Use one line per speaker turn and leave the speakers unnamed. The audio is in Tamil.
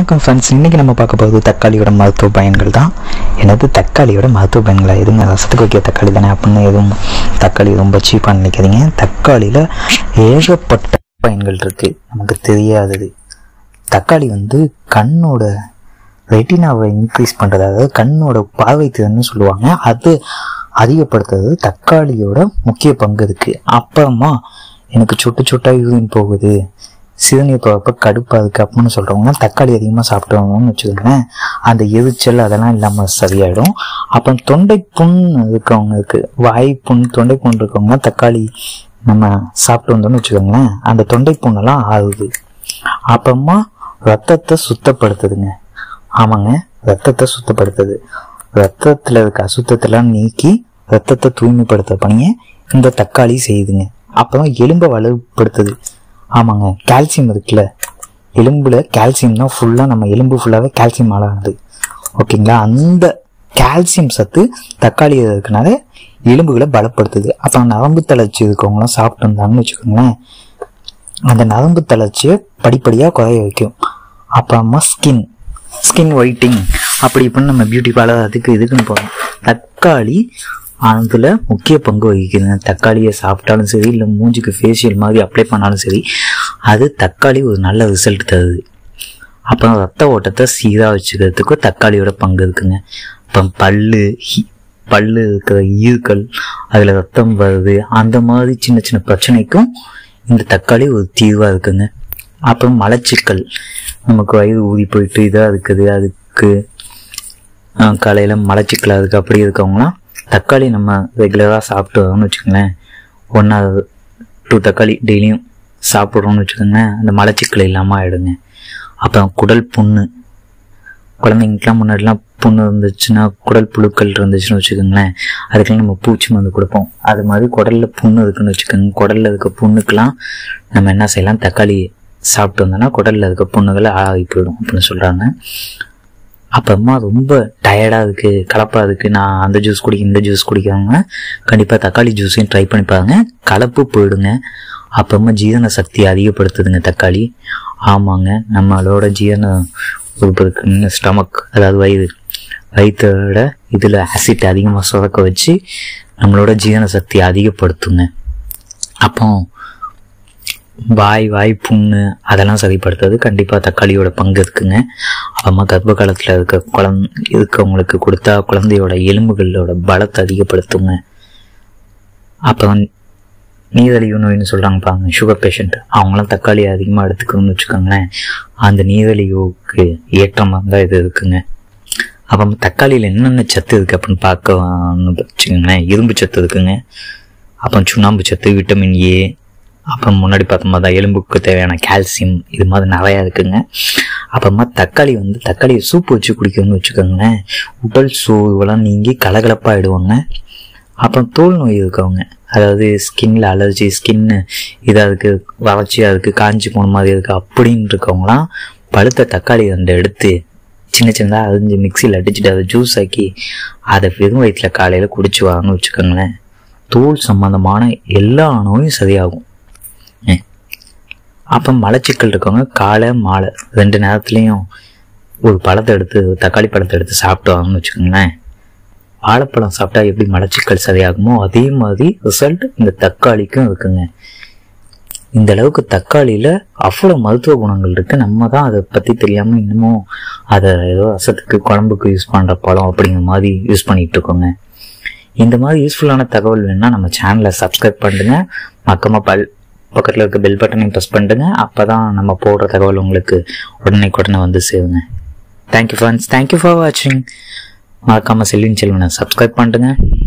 வணக்கம் ஃப்ரெண்ட்ஸ் இன்றைக்கி நம்ம பார்க்க போகிறது தக்காளியோட மருத்துவ பயன்கள் தான் எனது தக்காளியோட மருத்துவ பயன்களா எதுவும் ரசத்துக்கு வைக்கிற தக்காளி தானே அப்படின்னு எதுவும் தக்காளி ரொம்ப சீப்பாக நினைக்கிறீங்க தக்காளியில் ஏகப்பட்ட பயன்கள் இருக்குது நமக்கு தெரியாதது தக்காளி வந்து கண்ணோட ரெட்டினாவை இன்க்ரீஸ் பண்ணுறது அதாவது கண்ணோட பார்வை சொல்லுவாங்க அது அதிகப்படுத்துறது தக்காளியோட முக்கிய பங்கு இருக்குது அப்புறமா எனக்கு சுட்டு சுட்டாக யூரின் போகுது சிறுநீர் போகிறப்ப கடுப்பு அதுக்கு அப்புறம்னு சொல்கிறவங்க தக்காளி அதிகமாக சாப்பிட்டவங்கன்னு வச்சுக்கோங்களேன் அந்த எரிச்சல் அதெல்லாம் இல்லாமல் சரியாயிடும் அப்புறம் தொண்டை புண் இருக்குது வாய் புண் தொண்டை புண் இருக்கவங்க தக்காளி நம்ம சாப்பிட்டு வந்தோம்னு வச்சுக்கோங்களேன் அந்த தொண்டை புண்ணெல்லாம் ஆகுது அப்புறமா ரத்தத்தை சுத்தப்படுத்துதுங்க ஆமாங்க ரத்தத்தை சுத்தப்படுத்துது ரத்தத்தில் இருக்க அசுத்தத்தெல்லாம் நீக்கி ரத்தத்தை தூய்மைப்படுத்த பணியை இந்த தக்காளி செய்யுதுங்க அப்புறம் எலும்பை வலுப்படுத்துது ஆமாங்க கால்சியம் இருக்குல்ல எலும்பில் கால்சியம் தான் ஃபுல்லாக நம்ம எலும்பு ஃபுல்லாகவே கால்சியம் ஆளானது ஓகேங்களா அந்த கால்சியம் சத்து தக்காளி இருக்கனால எலும்புகளை பலப்படுத்துது அப்போ நரம்பு தளர்ச்சி இருக்கவங்களாம் சாப்பிட்டு வந்தாங்கன்னு வச்சுக்கோங்களேன் அந்த நரம்பு தளர்ச்சியை படிப்படியாக குறைய வைக்கும் அப்புறமா ஸ்கின் ஸ்கின் ஒயிட்டிங் அப்படி இப்படின்னு நம்ம பியூட்டி பார்லர் அதுக்கு இதுக்குன்னு போகிறோம் தக்காளி அதில் முக்கிய பங்கு வகிக்குதுங்க தக்காளியை சாப்பிட்டாலும் சரி இல்லை மூஞ்சுக்கு ஃபேஷியல் மாதிரி அப்ளை பண்ணாலும் சரி அது தக்காளி ஒரு நல்ல ரிசல்ட் தருது அப்புறம் ரத்த ஓட்டத்தை சீராக வச்சுக்கிறதுக்கும் தக்காளியோட பங்கு இருக்குங்க அப்புறம் பல்லு பல்லு இருக்கிற ஈர்கள் அதில் ரத்தம் வருது அந்த மாதிரி சின்ன சின்ன பிரச்சனைக்கும் இந்த தக்காளி ஒரு தீர்வாக இருக்குங்க அப்புறம் மலச்சிக்கல் நமக்கு வயிறு ஊதி போயிட்டு இதாக இருக்குது அதுக்கு காலையில் மலச்சிக்கலாக இருக்குது அப்படி இருக்கவங்களாம் தக்காளி நம்ம ரெகுலராக சாப்பிட்டு வரோம்னு வச்சுக்கோங்களேன் ஒன்றா டூ தக்காளி டெய்லியும் சாப்பிட்றோம்னு வச்சுக்கோங்களேன் அந்த மலச்சிக்கல் இல்லாமல் ஆகிடுங்க அப்புறம் குடல் புண்ணு குழந்தைங்களுக்குலாம் முன்னாடிலாம் புண்ணு இருந்துச்சுன்னா குடல் புழுக்கள் இருந்துச்சுன்னு வச்சுக்கோங்களேன் அதுக்கெல்லாம் நம்ம பூச்சி மருந்து கொடுப்போம் அது மாதிரி குடலில் புண்ணு இருக்குன்னு வச்சுக்கோங்க குடலில் இருக்க புண்ணுக்கெலாம் நம்ம என்ன செய்யலாம் தக்காளி சாப்பிட்டு வந்தோம்னா குடலில் இருக்க புண்ணுகளை ஆகி போயிடும் அப்படின்னு சொல்கிறாங்க அப்புறமா ரொம்ப டயர்டாக இருக்குது கலப்பாக இருக்குது நான் அந்த ஜூஸ் குடிக்க இந்த ஜூஸ் குடிக்கிறாங்க கண்டிப்பாக தக்காளி ஜூஸையும் ட்ரை பண்ணி பாருங்க கலப்பு போயிடுங்க அப்புறமா ஜீரண சக்தியை அதிகப்படுத்துதுங்க தக்காளி ஆமாங்க நம்மளோட ஜீரண உறுப்பு ஸ்டமக் அதாவது வயிறு வயிற்றோட இதில் ஆசிட் அதிகமாக சுரக்க வச்சு நம்மளோட ஜீரண சக்தியை அதிகப்படுத்துங்க அப்போ வாய் வாய் புண்ணு அதெல்லாம் சரிப்படுத்துறது கண்டிப்பாக தக்காளியோட பங்கு இருக்குங்க அப்புறமா கர்ப்ப காலத்தில் இருக்க குழந் இருக்கவங்களுக்கு கொடுத்தா குழந்தையோட எலும்புகளோட பலத்தை அதிகப்படுத்துங்க அப்புறம் நீரழிவு நோயின்னு சொல்கிறாங்க பாருங்க சுகர் பேஷண்ட் அவங்களாம் தக்காளி அதிகமாக எடுத்துக்கணும்னு வச்சுக்கோங்களேன் அந்த நீரழிவுக்கு ஏற்றமாக தான் இது இருக்குங்க அப்போ தக்காளியில் என்னென்ன சத்து இருக்குது அப்படின்னு பார்க்க வச்சுக்கோங்களேன் இரும்பு சத்து இருக்குங்க அப்புறம் சுண்ணாம்பு சத்து விட்டமின் ஏ அப்புறம் முன்னாடி பார்த்தோம்னா தான் எலும்புக்கு தேவையான கால்சியம் இது மாதிரி நிறையா இருக்குங்க அப்புறமா தக்காளி வந்து தக்காளியை சூப் வச்சு குடிக்கணும்னு வச்சுக்கோங்களேன் உடல் சூவெல்லாம் நீங்கி கலகலப்பாக கலகலப்பாகிடுவாங்க அப்புறம் தோல் நோய் இருக்கவங்க அதாவது ஸ்கின்ல அலர்ஜி ஸ்கின்னு இதாக இருக்குது வறட்சியாக இருக்குது காஞ்சி போன மாதிரி இருக்குது அப்படின்னு இருக்கவங்களாம் பழுத்த தக்காளி ரெண்டு எடுத்து சின்ன சின்னதாக அரிஞ்சு மிக்சியில் அடிச்சுட்டு அதை ஜூஸ் ஆக்கி அதை வெறும் வயிற்றில் காலையில் குடிச்சு வாங்கன்னு வச்சுக்கோங்களேன் தோல் சம்மந்தமான எல்லா நோயும் சரியாகும் அப்போ மலச்சிக்கல் இருக்கவங்க காலை மாலை ரெண்டு நேரத்துலேயும் ஒரு பழத்தை எடுத்து தக்காளி பழத்தை எடுத்து சாப்பிட்டாங்கன்னு வச்சுக்கோங்களேன் வாழைப்பழம் சாப்பிட்டா எப்படி மலச்சிக்கல் சரியாகுமோ அதே மாதிரி ரிசல்ட் இந்த தக்காளிக்கும் இருக்குங்க இந்த அளவுக்கு தக்காளியில் அவ்வளோ மருத்துவ குணங்கள் இருக்குது நம்ம தான் அதை பற்றி தெரியாமல் இன்னமும் அதை ஏதோ ரசத்துக்கு குழம்புக்கு யூஸ் பண்ணுற பழம் அப்படிங்கிற மாதிரி யூஸ் பண்ணிகிட்டு இருக்கோங்க இந்த மாதிரி யூஸ்ஃபுல்லான தகவல் வேணும்னா நம்ம சேனலை சப்ஸ்கிரைப் பண்ணுங்கள் மக்கமா பல் பக்கத்தில் இருக்க பெல் பட்டனையும் ப்ரெஸ் பண்ணுங்க அப்போ தான் நம்ம போடுற தகவல் உங்களுக்கு உடனே வந்து சேருங்க தேங்க்யூ ஃப்ரெண்ட்ஸ் தேங்க்யூ ஃபார் வாட்சிங் மறக்காமல் செல்வின் செல்வனை சப்ஸ்கிரைப் பண்ணுங்க